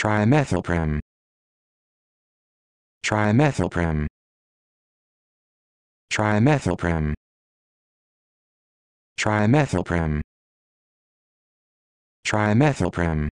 trimethylprim trimethylprim trimethylprim trimethylprim trimethylprim